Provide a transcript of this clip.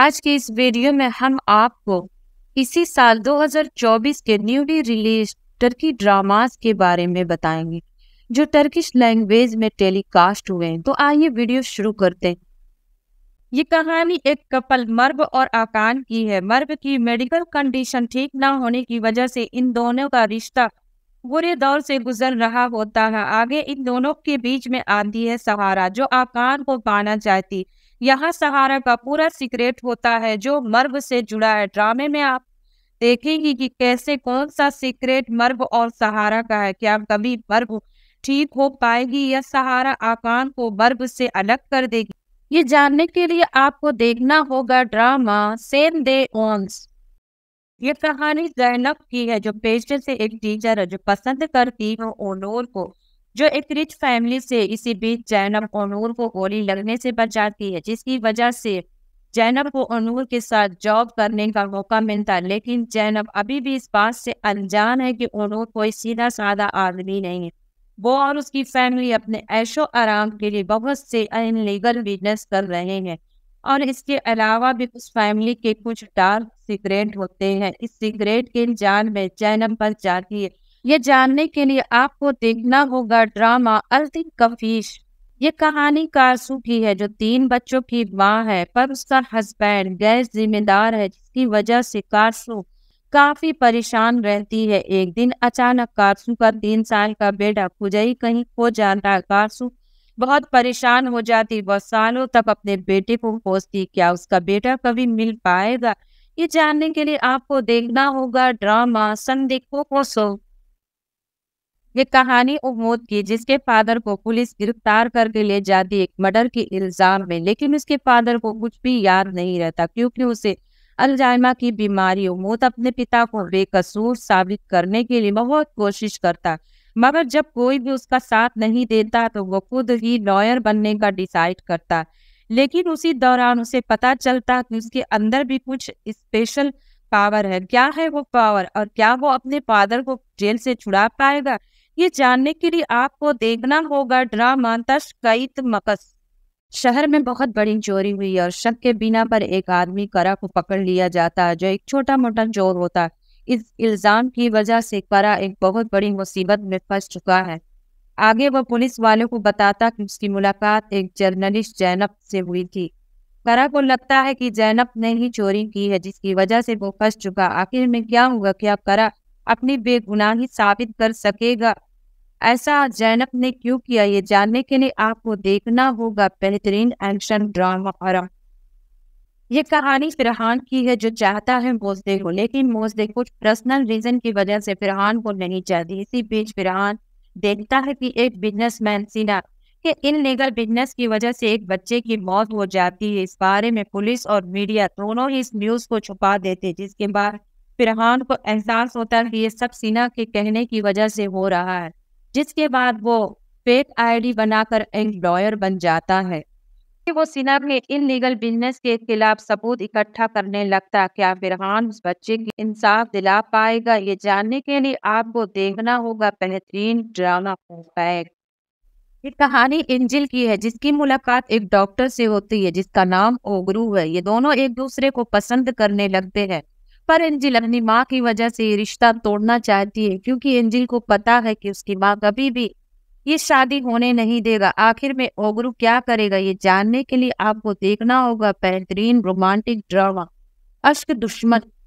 आज के इस वीडियो में हम आपको इसी साल 2024 के न्यूली रिलीज टर्की ड्रामास के बारे में बताएंगे जो टर्किश लैंग्वेज में टेलीकास्ट हुए हैं तो आइए वीडियो शुरू करते हैं ये कहानी एक कपल मर्ब और आकान की है मर्ब की मेडिकल कंडीशन ठीक ना होने की वजह से इन दोनों का रिश्ता बुरे दौर से गुजर रहा होता है आगे इन दोनों के बीच में आती है सहारा जो आकान को पाना चाहती यहाँ सहारा का पूरा सीक्रेट होता है जो मर्ग से जुड़ा है ड्रामे में आप देखेंगे कि कैसे कौन सा सीक्रेट मर्ग और सहारा का है क्या कभी मर्ग ठीक हो पाएगी या सहारा आकान को मर्ग से अलग कर देगी ये जानने के लिए आपको देखना होगा ड्रामा सेम दे ऑन्स ये कहानी जैनब की है जो पेशे से एक टीचर है जो पसंद करती है ओनोर को जो एक रिच फैमिली से इसी बीच जैनब और नूर को गोली लगने से बचाती है जिसकी वजह से जैनब को अनूर के साथ जॉब करने का मौका मिलता है लेकिन जैनब अभी भी इस बात से अनजान है कि अनूर कोई सीधा साधा आदमी नहीं है वो और उसकी फैमिली अपने ऐशो आराम के लिए बहुत से अनलीगल बिजनेस कर रहे हैं और इसके अलावा भी उस फैमिली के कुछ डार्क सिगरेट होते हैं इस सिगरेट के जान में जैनब बच जाती है ये जानने के लिए आपको देखना होगा ड्रामा अलदिन कफीश ये कहानी कारसू की है जो तीन बच्चों की माँ है पर उसका हस्बैंड गैर जिम्मेदार है जिसकी वजह से कारसू काफी परेशान रहती है एक दिन अचानक कारसू का तीन साल का बेटा खुजई कहीं खो जाता है कारसू बहुत परेशान हो जाती वह सालों तक अपने बेटे को खोजती क्या उसका बेटा कभी मिल पाएगा ये जानने के लिए आपको देखना होगा ड्रामा संदिग्धों को सो ये कहानी उमोद की जिसके फादर को पुलिस गिरफ्तार करके ले जाती एक मर्डर के इल्जाम में लेकिन उसके फादर को कुछ भी याद नहीं रहता क्योंकि उसे अल्जाइमा की बीमारी उमोद अपने पिता को बेकसूर साबित करने के लिए बहुत कोशिश करता मगर जब कोई भी उसका साथ नहीं देता तो वो खुद ही लॉयर बनने का डिसाइड करता लेकिन उसी दौरान उसे पता चलता कि उसके अंदर भी कुछ स्पेशल पावर है क्या है वो पावर और क्या वो अपने फादर को जेल से छुड़ा पाएगा ये जानने के लिए आपको देखना होगा ड्रामा तस्कैत मकस शहर में बहुत बड़ी चोरी हुई और शक के बिना पर एक आदमी करा को पकड़ लिया जाता है जो एक छोटा मोटा चोर होता है इस इल्ज़ाम की वजह से करा एक बहुत बड़ी मुसीबत में फंस चुका है आगे वह पुलिस वालों को बताता कि उसकी मुलाकात एक जर्नलिस्ट जैनब से हुई थी करा को लगता है कि जैनब ने ही चोरी की है जिसकी वजह से वो फंस चुका आखिर में क्या हुआ क्या करा अपनी बेगुनाही साबित कर सकेगा ऐसा जैनब ने क्यों किया ये जानने के लिए आपको देखना होगा बेहतरीन एक्शन ड्रामा और ये कहानी फिरहान की है जो चाहता है मोजदे को लेकिन मोजदे कुछ पर्सनल रीजन की वजह से फिरहान को नहीं चाहती इसी बीच फिरहान देखता है कि एक बिजनेसमैन सीना के इन लीगल बिजनेस की वजह से एक बच्चे की मौत हो जाती है इस बारे में पुलिस और मीडिया दोनों ही इस न्यूज को छुपा देते जिसके बाद फिरहान को एहसास होता है कि ये सब सीना के कहने की वजह से हो रहा है जिसके बाद वो फेक आईडी बनाकर लॉयर बन जाता है कि वो सीना के इन लीगल बिजनेस के खिलाफ सबूत इकट्ठा करने लगता क्या फिरहान उस बच्चे की इंसाफ दिला पाएगा ये जानने के लिए आपको देखना होगा बेहतरीन ड्रामा पैक ये कहानी इंजिल की है जिसकी मुलाकात एक डॉक्टर से होती है जिसका नाम ओगरू है ये दोनों एक दूसरे को पसंद करने लगते हैं पर एंजिल अपनी माँ की वजह से ये रिश्ता तोड़ना चाहती है क्योंकि एंजिल को पता है कि उसकी माँ कभी भी ये शादी होने नहीं देगा आखिर में ओगरू क्या करेगा ये जानने के लिए आपको देखना होगा बेहतरीन रोमांटिक ड्रामा अश्क दुश्मन